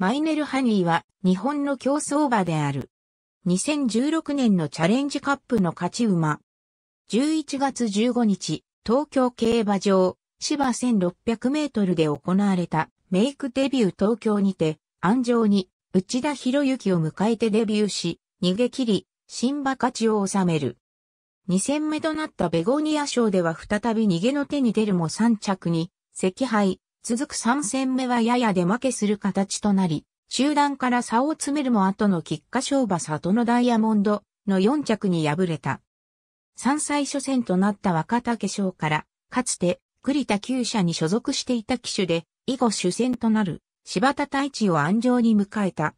マイネルハニーは日本の競走馬である。2016年のチャレンジカップの勝ち馬。11月15日、東京競馬場、芝1600メートルで行われたメイクデビュー東京にて、安城に内田博之を迎えてデビューし、逃げ切り、新馬勝ちを収める。2戦目となったベゴニア賞では再び逃げの手に出るも3着に、赤敗、続く3戦目はやや出負けする形となり、集団から差を詰めるも後の菊花勝馬里のダイヤモンドの4着に敗れた。3歳初戦となった若竹賞から、かつて栗田厩舎に所属していた騎手で、以後主戦となる柴田太一を安城に迎えた。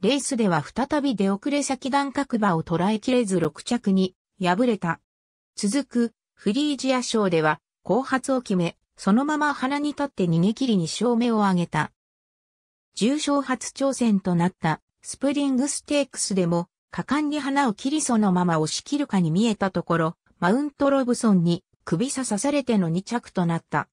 レースでは再び出遅れ先段角馬を捉えきれず6着に敗れた。続くフリージア賞では後発を決め、そのまま鼻に立って逃げ切りに勝目を挙げた。重賞初挑戦となったスプリングステークスでも果敢に鼻を切りそのまま押し切るかに見えたところ、マウントロブソンに首差されての2着となった。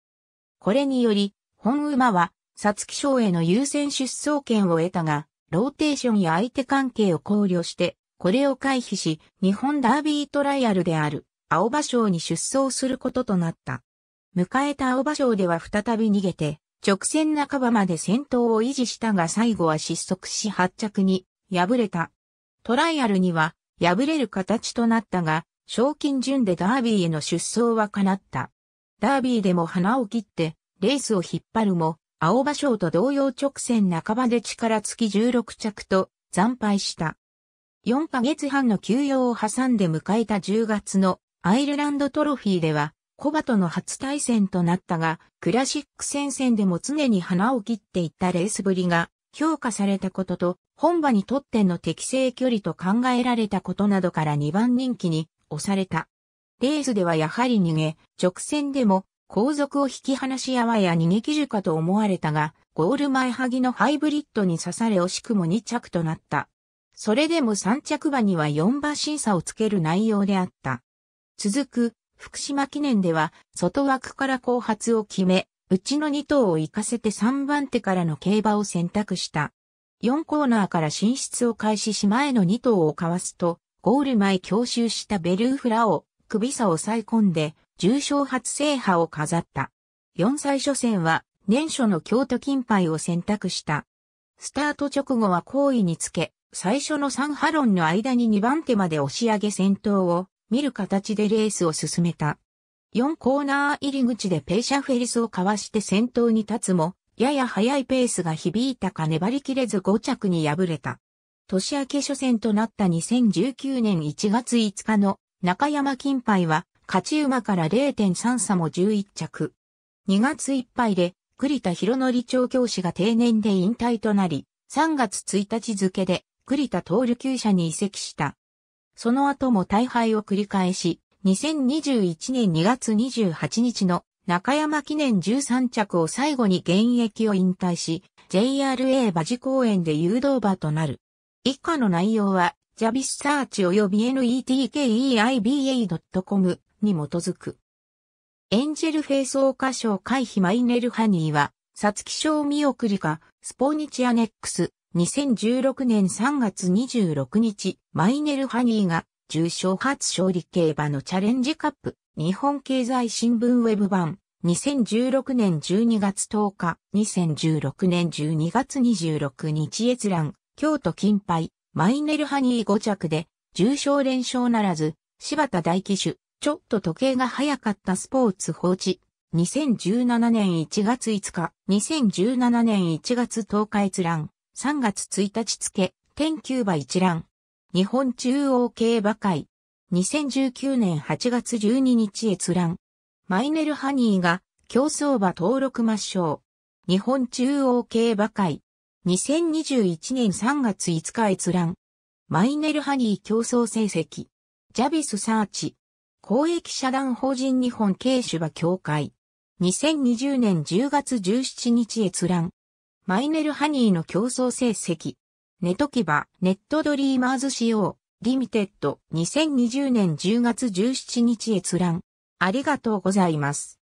これにより、本馬は、サツキ賞への優先出走権を得たが、ローテーションや相手関係を考慮して、これを回避し、日本ダービートライアルである、青葉賞に出走することとなった。迎えた青葉賞では再び逃げて、直線半ばまで先頭を維持したが最後は失速し発着に敗れた。トライアルには敗れる形となったが、賞金順でダービーへの出走は叶った。ダービーでも鼻を切って、レースを引っ張るも、青葉賞と同様直線半ばで力尽き16着と惨敗した。4ヶ月半の休養を挟んで迎えた10月のアイルランドトロフィーでは、コバとの初対戦となったが、クラシック戦線でも常に花を切っていったレースぶりが評価されたことと、本場にとっての適正距離と考えられたことなどから2番人気に押された。レースではやはり逃げ、直線でも後続を引き離し合わや逃げ記樹かと思われたが、ゴール前萩のハイブリッドに刺され惜しくも2着となった。それでも3着馬には4馬審査をつける内容であった。続く福島記念では、外枠から後発を決め、うちの2頭を行かせて3番手からの競馬を選択した。4コーナーから進出を開始し前の2頭をかわすと、ゴール前強襲したベルーフラを首差を抑え込んで、重賞初制覇を飾った。4歳初戦は、年初の京都金杯を選択した。スタート直後は好位につけ、最初の3波論の間に2番手まで押し上げ先頭を見る形でレースを進めた。4コーナー入り口でペイシャフェリスをかわして先頭に立つも、やや速いペースが響いたか粘りきれず5着に敗れた。年明け初戦となった2019年1月5日の中山金杯は、勝ち馬から0.3差も11着。2月いっぱいで、栗田博則調教師が定年で引退となり、3月1日付で栗田通厩舎に移籍した。その後も大敗を繰り返し、2021年2月28日の中山記念13着を最後に現役を引退し、JRA 馬事公園で誘導馬となる。以下の内容は、ジャビスサーチ及び netkeiba.com に基づく。エンジェルフェイスオーカ賞回避マイネルハニーは、サツキ賞見送りか、スポーニチアネックス、2016年3月26日、マイネル・ハニーが重賞初勝利競馬のチャレンジカップ、日本経済新聞ウェブ版、2016年12月10日、2016年12月26日閲覧、京都金牌、マイネルハニー5着で、重賞連勝ならず、柴田大騎手、ちょっと時計が早かったスポーツ放置。2017年1月5日、2017年1月10日閲覧、3月1日付、天キ馬一覧。日本中央競馬会。2019年8月12日閲覧。マイネルハニーが競争馬登録抹消。日本中央競馬会。2021年3月5日閲覧。マイネルハニー競争成績。ジャビスサーチ。公益社団法人日本軽種馬協会。2020年10月17日閲覧。マイネルハニーの競争成績。ネトキバ、ネットドリーマーズ仕様、リミテッド、2020年10月17日閲覧。ありがとうございます。